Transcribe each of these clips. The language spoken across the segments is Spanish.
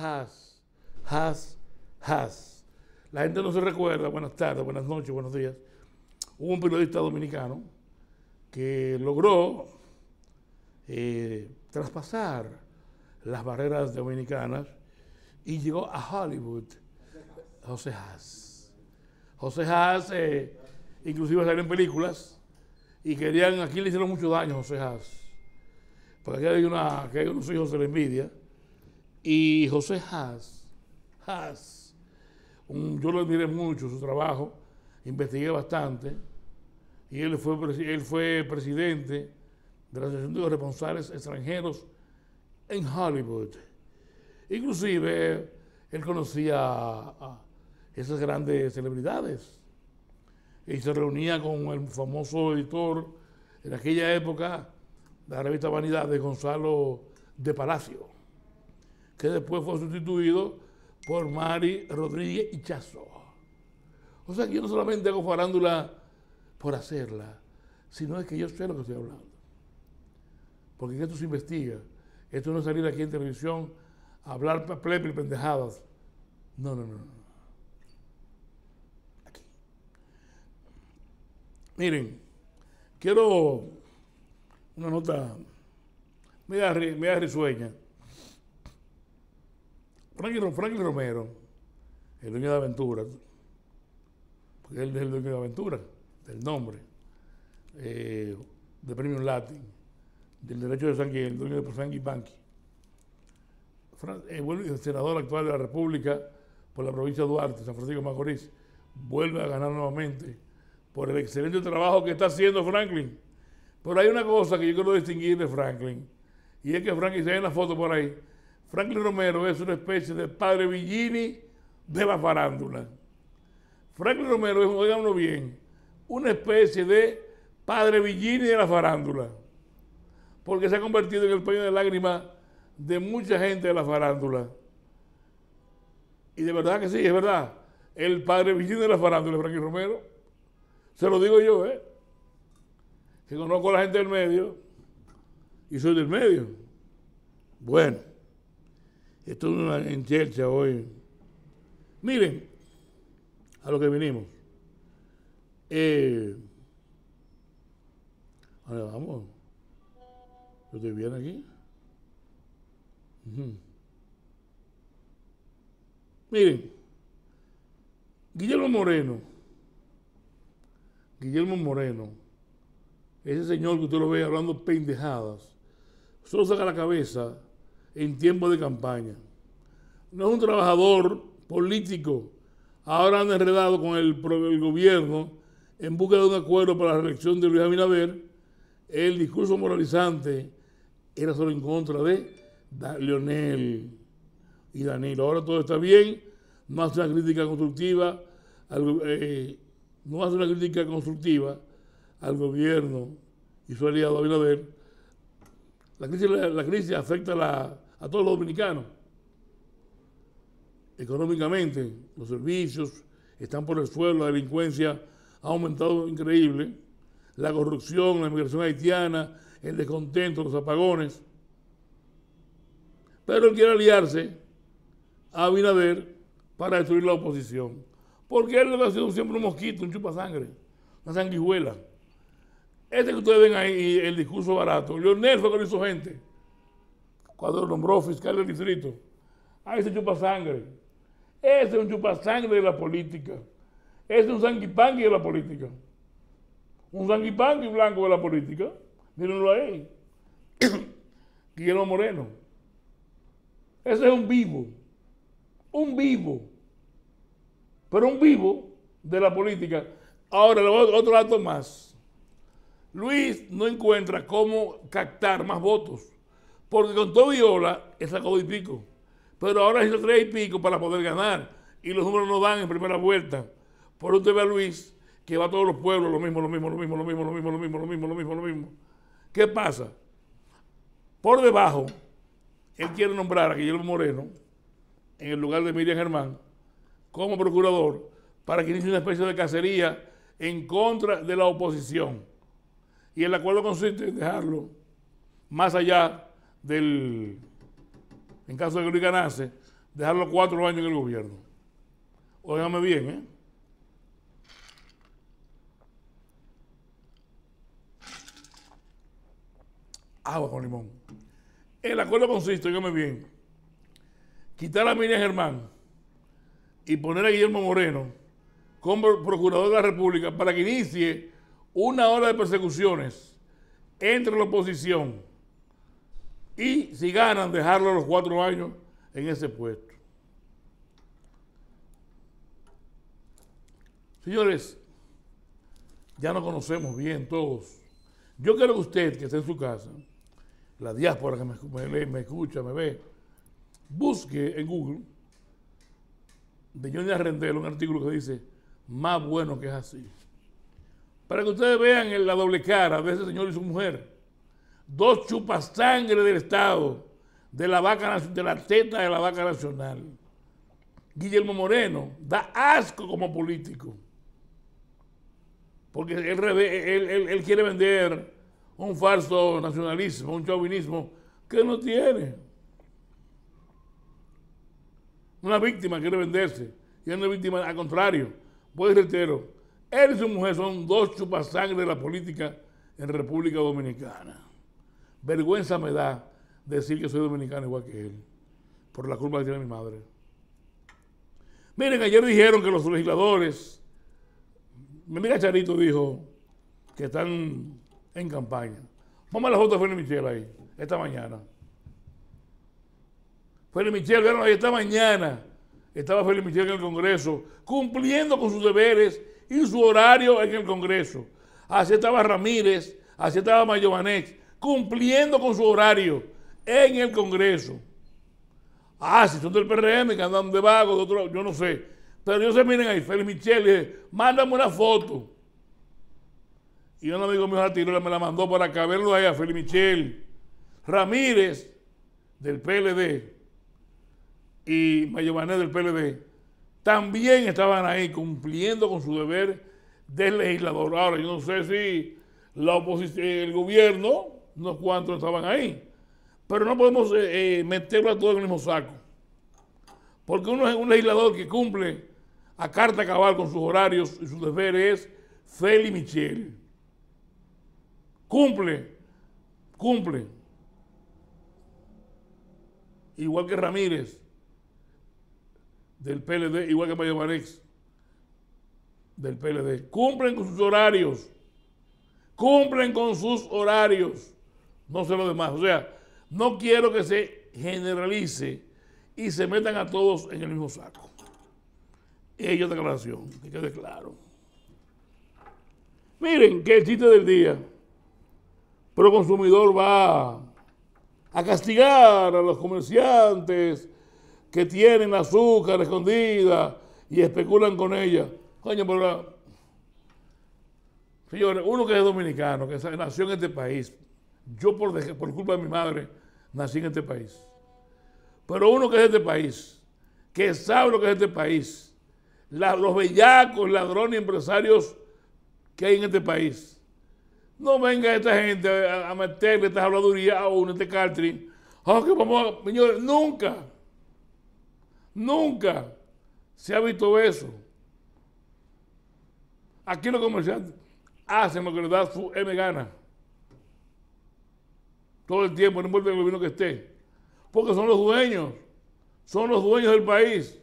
has, has, has. La gente no se recuerda, buenas tardes, buenas noches, buenos días. Hubo un periodista dominicano que logró eh, traspasar las barreras dominicanas y llegó a Hollywood, José Haas. José Haas eh, inclusive salió en películas y querían, aquí le hicieron mucho daño a José Haas. Porque aquí hay, una, aquí hay unos hijos de la envidia y José Haas. yo lo admiré mucho, su trabajo, investigué bastante. Y él fue, presidente de la Asociación de Responsables Extranjeros en Hollywood. Inclusive, él conocía a esas grandes celebridades y se reunía con el famoso editor en aquella época, de la revista Vanidad de Gonzalo de Palacio que después fue sustituido por Mari Rodríguez y O sea que yo no solamente hago farándula por hacerla, sino es que yo sé lo que estoy hablando. Porque esto se investiga. Esto no es salir aquí en televisión a hablar plepil pendejadas. No, no, no, Aquí. Miren, quiero una nota Me da risueña. Franklin, Romero, el dueño de Aventura, porque él es el dueño de Aventura, del nombre, eh, de Premium Latin, del derecho de sangre, el dueño de San Banqui, eh, el senador actual de la República por la provincia de Duarte, San Francisco Macorís, vuelve a ganar nuevamente por el excelente trabajo que está haciendo Franklin. Pero hay una cosa que yo quiero distinguir de Franklin, y es que Franklin, si hay una foto por ahí, Franklin Romero es una especie de padre Villini de la farándula. Franklin Romero es, oiganlo bien, una especie de padre Villini de la farándula, porque se ha convertido en el paño de lágrimas de mucha gente de la farándula. Y de verdad que sí, es verdad. El padre Villini de la farándula, Franklin Romero, se lo digo yo, ¿eh? Que conozco a la gente del medio y soy del medio. Bueno estuve en church hoy. Miren, a lo que vinimos. Eh, vamos? ¿Yo estoy bien aquí? Miren, Guillermo Moreno, Guillermo Moreno, ese señor que usted lo ve hablando pendejadas, solo saca la cabeza en tiempo de campaña. No es un trabajador político, ahora han enredado con el, gobierno en busca de un acuerdo para la reelección de Luis Abinader. El discurso moralizante era solo en contra de Leonel y Danilo. Ahora todo está bien, no hace crítica constructiva, eh, no hace una crítica constructiva al gobierno y su aliado Abinader la crisis, afecta a, todos los dominicanos. Económicamente, los servicios están por el suelo, la delincuencia ha aumentado increíble, la corrupción, la inmigración haitiana, el descontento, los apagones. Pero él quiere aliarse a Abinader para destruir la oposición. Porque él ha sido siempre un mosquito, un sangre, una sanguijuela. Este que ustedes ven ahí, el discurso barato. Leonel fue con hizo gente. Cuando lo nombró fiscal del distrito. ahí ese chupa sangre. Ese es un chupa sangre de la política. Ese es un sanguipangui de la política. Un sanguipangui blanco de la política. Mírenlo ahí. Guillermo Moreno. Ese es un vivo. Un vivo. Pero un vivo de la política. Ahora, otro dato más Luis no encuentra cómo captar más votos, porque con todo Viola sacó dos y pico, pero ahora hizo tres y pico para poder ganar, y los números no dan en primera vuelta. Por usted ve a Luis, que va a todos los pueblos, lo mismo, lo mismo, lo mismo, lo mismo, lo mismo, lo mismo, lo mismo, lo mismo, lo mismo. ¿Qué pasa? Por debajo, él quiere nombrar a Guillermo Moreno en el lugar de Miriam Germán como procurador para que inicie una especie de cacería en contra de la oposición. Y el acuerdo consiste en dejarlo más allá del, en caso de que Luis ganase, dejarlo cuatro años en el gobierno. Óigame bien, ¿eh? Agua con limón. El acuerdo consiste, óigame bien, quitar a Miriam Germán y poner a Guillermo Moreno como procurador de la República para que inicie una hora de persecuciones entre la oposición y si ganan dejarlo a los cuatro años en ese puesto. Señores, ya nos conocemos bien todos. Yo quiero que usted, que esté en su casa, la diáspora que me, lee, me escucha, me ve, busque en Google de Johnny Arrendel un artículo que dice, más bueno que es así. Para que ustedes vean la doble cara de ese señor y su mujer. Dos chupas sangre del Estado, de la, vaca, de la teta de la vaca nacional. Guillermo Moreno da asco como político. Porque él, quiere vender un falso nacionalismo, un chauvinismo que no tiene. Una víctima quiere venderse y una víctima al contrario. Pues reitero, él y su mujer son dos chupasangres de la política en República Dominicana. Vergüenza me da decir que soy dominicano igual que él, por la culpa que tiene mi madre. Miren, ayer dijeron que los legisladores, mi mira Charito dijo que están en campaña. Vamos a la foto de Félix Michel ahí, esta mañana. Félix Michel, vieron ahí esta mañana. Estaba Félix Michel en el Congreso, cumpliendo con sus deberes y su horario en el Congreso. Así estaba Ramírez, así estaba Mayovanex, cumpliendo con su horario en el Congreso. Ah, si son del PRM que andan de vago, otro, yo no sé. Pero ellos se miren ahí, Félix Michel, dije, mándame una foto. Y un amigo mío la me la mandó para acá, verlo ahí a Félix Michel. Ramírez, del PLD, y Mayovanex del PLD también estaban ahí cumpliendo con su deber de legislador. Ahora, yo no sé si la oposición, el gobierno, no cuantos estaban ahí, pero no podemos eh, eh, meterlo a todos en el mismo saco. Porque uno es un legislador que cumple a carta cabal con sus horarios y sus deberes, Feli Michel. Cumple, cumple. Igual que Ramírez del PLD, igual que mayor Marex. del PLD. Cumplen con sus horarios. Cumplen con sus horarios. No sé lo demás. O sea, no quiero que se generalice y se metan a todos en el mismo saco. Ella declaración, que quede claro. Miren, ¿qué el chiste del día. Pero el consumidor va a castigar a los comerciantes que tienen azúcar escondida y especulan con ella. Coño, pero Señores, uno que es dominicano, que nació en este país, yo por, por culpa de mi madre nací en este país. Pero uno que es de este país, que sabe lo que es este país, los bellacos, ladrones, empresarios que hay en este país. No venga esta gente a, meterle esta habladurías a uno, este cartridge. Oh, que vamos señores, nunca. Nunca se ha visto eso. Aquí los comerciantes hacen lo que les da su M gana. Todo el tiempo, no importa el gobierno que esté. Porque son los dueños, son los dueños del país.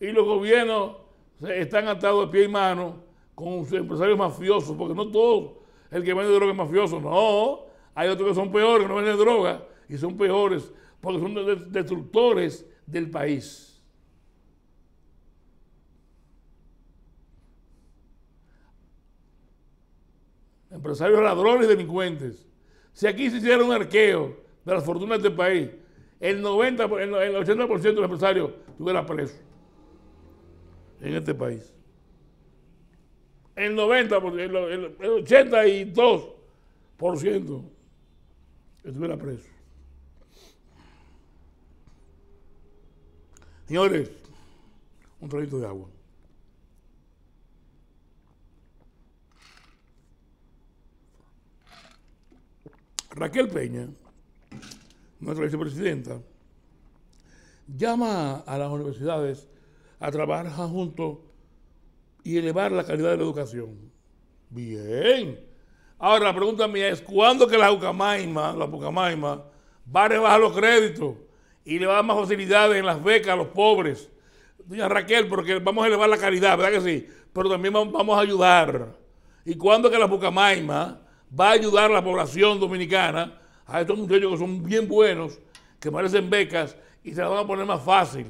Y los gobiernos están atados de pie y mano con empresarios mafiosos, porque no todos el que vende droga es mafioso, no. Hay otros que son peores, que no venden droga y son peores, porque son destructores del país. Empresarios ladrones y delincuentes. Si aquí se hiciera un arqueo de las fortunas del país, el, 90, el 80% de los empresarios estuvieran presos en este país. El 90%, el, el 82% estuviera preso. Señores, un traguito de agua. Raquel Peña, nuestra vicepresidenta, llama a las universidades a trabajar juntos y elevar la calidad de la educación. Bien. Ahora la pregunta mía es, ¿cuándo que la Ucamaima, la Pucamaima, va a rebajar los créditos? y le va a dar más facilidades en las becas a los pobres. Doña Raquel, porque vamos a elevar la caridad, ¿verdad que sí? Pero también vamos a ayudar. ¿Y cuándo que la Pucamaima va a ayudar a la población dominicana, a estos muchachos que son bien buenos, que merecen becas y se las van a poner más fácil?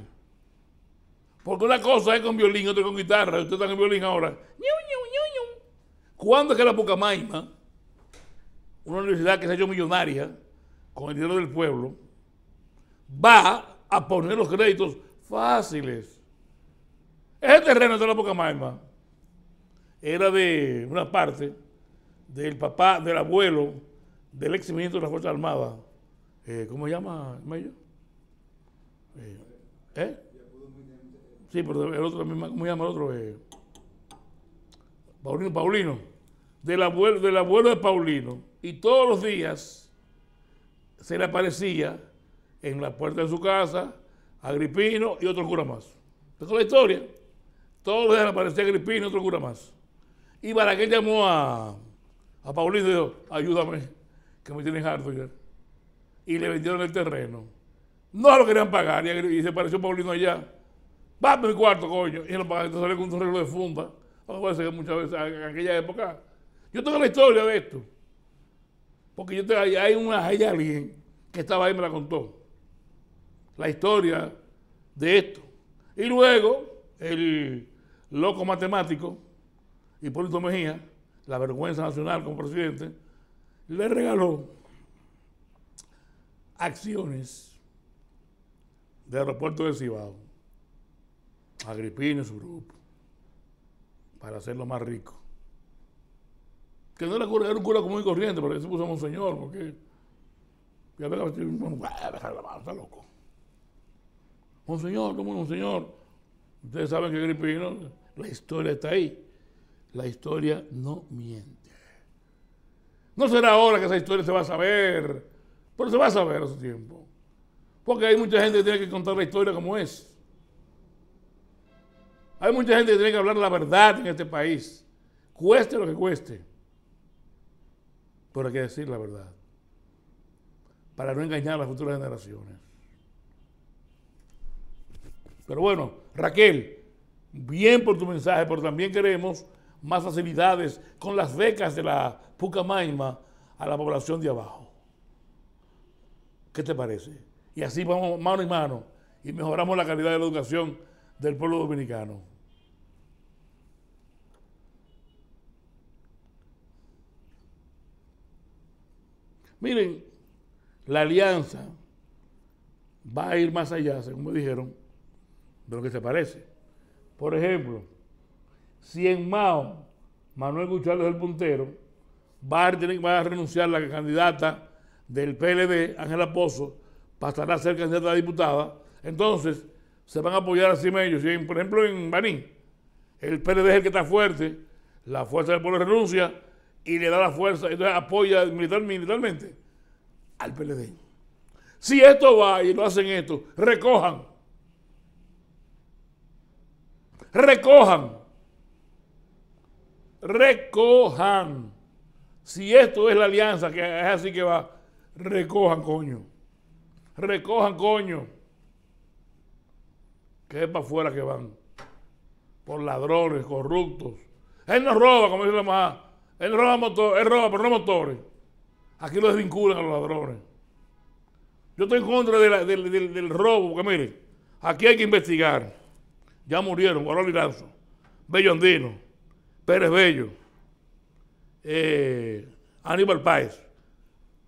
Porque una cosa es con violín, otra con guitarra. Usted está en violín ahora. ¿Cuándo es que la Pucamaima, una universidad que se ha hecho millonaria con el dinero del pueblo, va a poner los créditos fáciles. Ese terreno de la malma era de una parte del papá, del abuelo, del ex ministro de la Fuerza Armada. Eh, ¿Cómo se llama, Mello? Eh, ¿Eh? Sí, pero el otro ¿cómo se llama el otro? Eh, Paulino, Paulino. Del abuelo, del abuelo de Paulino. Y todos los días se le aparecía en la puerta de su casa Agripino y otro cura más. Esa es la historia. Todos los días aparecía Agripino y otro cura más. Y para qué llamó a, a Paulino y dijo, ayúdame, que me tienen harto Y le vendieron el terreno. No lo querían pagar y, se pareció Paulino allá. Va mi cuarto, coño. Y lo pagaron, entonces con un reloj de funda. ser que muchas veces en aquella época. Yo tengo la historia de esto. Porque yo te, hay, una, hay alguien que estaba ahí y me la contó la historia de esto. Y luego el loco matemático, Hipólito Mejía, la vergüenza nacional como presidente, le regaló acciones de aeropuerto de Cibao, Agripino y su grupo, para hacerlo más rico. Que no era, era un cura común y corriente, pero se puso a un señor, porque ya la bueno, está loco. Monseñor, ¿cómo señor Ustedes saben que Gripino, la historia está ahí. La historia no miente. No será ahora que esa historia se va a saber, pero se va a saber a su tiempo. Porque hay mucha gente que tiene que contar la historia como es. Hay mucha gente que tiene que hablar la verdad en este país. Cueste lo que cueste. Pero hay que decir la verdad. Para no engañar a las futuras generaciones. Pero bueno, Raquel, bien por tu mensaje, pero también queremos más facilidades con las becas de la Pucamaima a la población de abajo. ¿Qué te parece? Y así vamos mano en mano y mejoramos la calidad de la educación del pueblo dominicano. Miren, la alianza va a ir más allá, según me dijeron, de lo que se parece. Por ejemplo, si en Mao Manuel Gutiérrez es el puntero, va a, a renunciar la candidata del PLD, Ángela Pozo, pasará a ser candidata a diputada. Entonces, se van a apoyar así ellos. por ejemplo, en Baní, el PLD es el que está fuerte, la fuerza del pueblo renuncia y le da la fuerza, entonces apoya militar, militarmente al PLD. Si esto va y lo hacen esto, recojan recojan. Recojan. Si esto es la alianza, que es así que va, recojan, coño. Recojan, coño. Que es para afuera que van. Por ladrones, corruptos. Él no roba, como dice la mamá. Él roba, motor, él roba, por no motores. Aquí lo desvinculan a los ladrones. Yo estoy en contra del robo, porque mire, aquí hay que investigar ya murieron, Guadalupe y Bello Andino, Pérez Bello, eh, Aníbal Páez.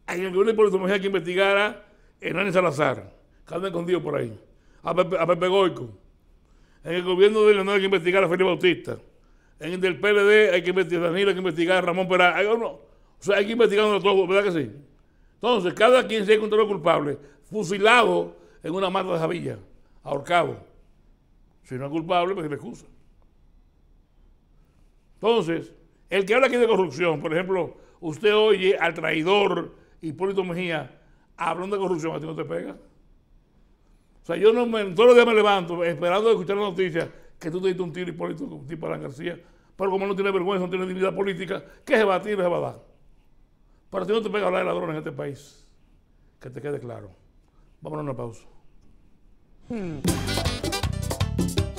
En el gobierno de hay que a Hernán Salazar, que anda escondido por ahí, a Pepe, Goico. En el gobierno de Leonardo hay que investigar a Felipe Bautista. En el del PLD hay que investigar a Danilo, hay que investigar a Ramón Perá. Hay, o sea, hay que investigar a todos, ¿verdad que sí? Entonces, cada quien se encontró culpable, fusilado en una mata de Javilla, ahorcado. Si no es culpable, pues se le excusa. Entonces, el que habla aquí de corrupción, por ejemplo, usted oye al traidor Hipólito Mejía hablando de corrupción, a ti no te pega. O sea, yo no todos los días me levanto esperando escuchar la noticia que tú te diste un tiro Hipólito, un tipo Alan García, pero como no tiene vergüenza, no tiene dignidad política, ¿qué se va a tirar, se va a dar? Para ti no te pega hablar de ladrones en este país. Que te quede claro. Vámonos a una pausa. Hmm. thank you